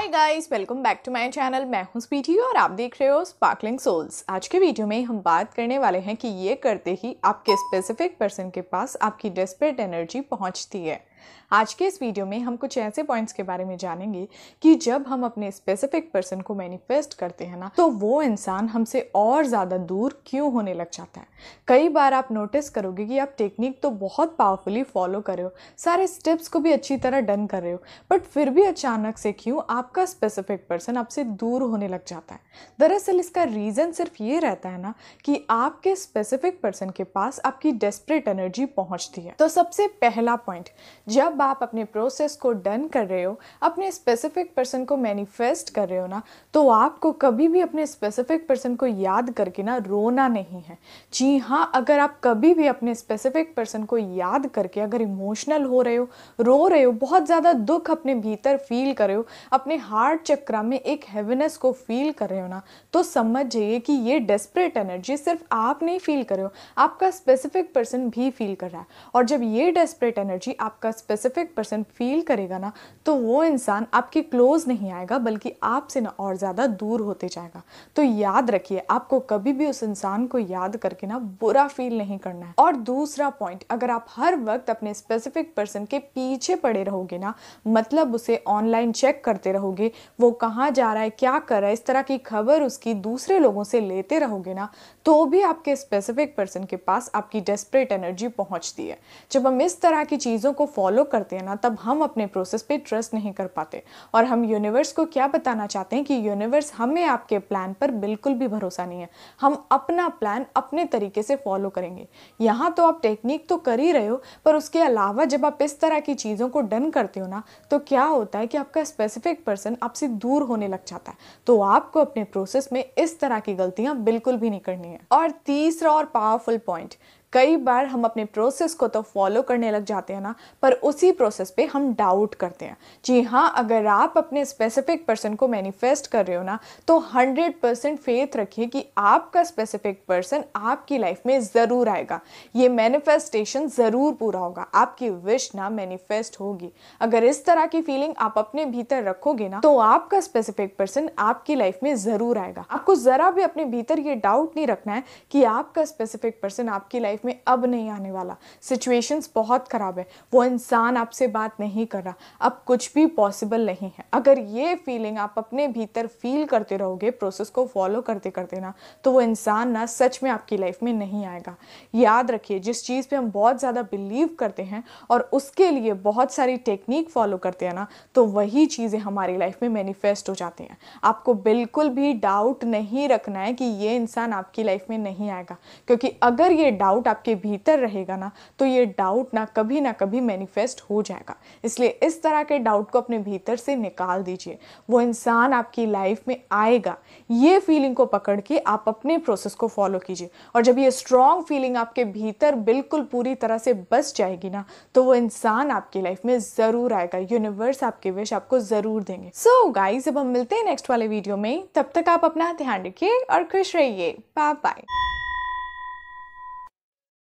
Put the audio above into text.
hi guys welcome back to my channel मैं हूं स्पीटी और आप देख रहे हो स्पार्कलिंग सोल्स आज के वीडियो में हम बात करने वाले हैं कि ये करते ही आपके स्पेसिफिक पर्सन के पास आपकी डेस्परेट एनर्जी पहुंचती है आज के इस वीडियो में हम कुछ ऐसे पॉइंट्स के बारे में जानेंगे कि जब हम अपने स्पेसिफिक पर्सन को मैनिफेस्ट करते हैं ना तो वो इंसान हमसे और ज़्यादा दूर क्यों होने लग जाता है कई बार आप नोटिस करोगे कि आप टेक्निक तो बहुत पावरफुली फॉलो कर रहे हो सारे स्टेप्स को भी अच्छी तरह डन कर रहे हो बट फिर भी अचानक से क्यों आपका स्पेसिफिक पर्सन आपसे दूर होने लग जाता है दरअसल इसका रीज़न सिर्फ ये रहता है ना कि आपके स्पेसिफिक पर्सन के पास आपकी डेस्परेट एनर्जी पहुँचती है तो सबसे पहला पॉइंट जब आप अपने प्रोसेस को डन कर रहे हो अपने स्पेसिफिक पर्सन को मैनिफेस्ट कर रहे हो ना तो आपको कभी भी अपने स्पेसिफिक पर्सन को याद करके ना रोना नहीं है जी हाँ अगर आप कभी भी अपने स्पेसिफिक पर्सन को याद करके अगर इमोशनल हो रहे हो रो रहे हो बहुत ज़्यादा दुख अपने भीतर फील कर रहे हो अपने हार्ट चक्रा में एक हैवीनेस को फील कर रहे हो ना तो समझ जाइए कि ये डेस्परेट एनर्जी सिर्फ आप नहीं फील कर रहे हो आपका स्पेसिफिक पर्सन भी फील कर रहा है और जब ये डेस्परेट एनर्जी आपका स्पेसिफिक पर्सन फील करेगा ना तो वो इंसान आपके क्लोज नहीं आएगा बल्कि आपसे ना और ज़्यादा दूर होते जाएगा तो याद रखिए आपको कभी भी उस इंसान को याद करके ना बुरा फील नहीं करना है और दूसरा पॉइंट अगर आप हर वक्त अपने स्पेसिफिक पर्सन के पीछे पड़े रहोगे ना मतलब उसे ऑनलाइन चेक करते रहोगे वो कहाँ जा रहा है क्या कर रहा है इस तरह की खबर उसकी दूसरे लोगों से लेते रहोगे ना तो भी आपके स्पेसिफिक पर्सन के पास आपकी डेस्परेट एनर्जी पहुँचती है जब हम इस तरह की चीज़ों को फॉलो फॉलो करते हैं ना तब हम अपने प्रोसेस पे ट्रस्ट नहीं कर पाते और हम यूनिवर्स को क्या बताना चाहते हैं कि यूनिवर्स हमें आपके प्लान पर बिल्कुल भी भरोसा नहीं है हम अपना प्लान अपने तरीके से फॉलो करेंगे यहाँ तो आप टेक्निक तो कर ही रहे हो पर उसके अलावा जब आप इस तरह की चीज़ों को डन करते हो ना तो क्या होता है कि आपका स्पेसिफिक पर्सन आपसे दूर होने लग जाता है तो आपको अपने प्रोसेस में इस तरह की गलतियाँ बिल्कुल भी नहीं करनी है और तीसरा और पावरफुल पॉइंट कई बार हम अपने प्रोसेस को तो फॉलो करने लग जाते हैं ना पर उसी प्रोसेस पे हम डाउट करते हैं जी हाँ अगर आप अपने स्पेसिफिक पर्सन को मैनिफेस्ट कर रहे हो ना तो 100 परसेंट फेथ रखिए कि आपका स्पेसिफिक पर्सन आपकी लाइफ में ज़रूर आएगा ये मैनिफेस्टेशन ज़रूर पूरा होगा आपकी विश ना मैनिफेस्ट होगी अगर इस तरह की फीलिंग आप अपने भीतर रखोगे ना तो आपका स्पेसिफिक पर्सन आपकी लाइफ में ज़रूर आएगा आपको ज़रा भी अपने भीतर ये डाउट नहीं रखना है कि आपका स्पेसिफिक पर्सन आपकी लाइफ लाइफ में अब नहीं आने वाला सिचुएशंस बहुत ख़राब है वो इंसान आपसे बात नहीं कर रहा अब कुछ भी पॉसिबल नहीं है अगर ये फीलिंग आप अपने भीतर फील करते रहोगे प्रोसेस को फॉलो करते करते ना तो वो इंसान ना सच में आपकी लाइफ में नहीं आएगा याद रखिए जिस चीज़ पर हम बहुत ज़्यादा बिलीव करते हैं और उसके लिए बहुत सारी टेक्निक फॉलो करते हैं ना तो वही चीज़ें हमारी लाइफ में मैनिफेस्ट हो जाती हैं आपको बिल्कुल भी डाउट नहीं रखना है कि ये इंसान आपकी लाइफ में नहीं आएगा क्योंकि अगर ये डाउट आपके भीतर रहेगा ना तो ये डाउट ना कभी ना कभी मैनिफेस्ट हो जाएगा इसलिए इस तरह के डाउट को अपने भीतर से निकाल दीजिए वो इंसान आपकी लाइफ में आएगा ये फीलिंग को पकड़ के आप अपने प्रोसेस को फॉलो कीजिए और जब ये स्ट्रॉन्ग फीलिंग आपके भीतर बिल्कुल पूरी तरह से बस जाएगी ना तो वो इंसान आपकी लाइफ में ज़रूर आएगा यूनिवर्स आपकी विश आपको ज़रूर देंगे सो so, गाइज अब हम मिलते हैं नेक्स्ट वाले वीडियो में तब तक आप अपना ध्यान रखिए और खुश रहिए बाय बाय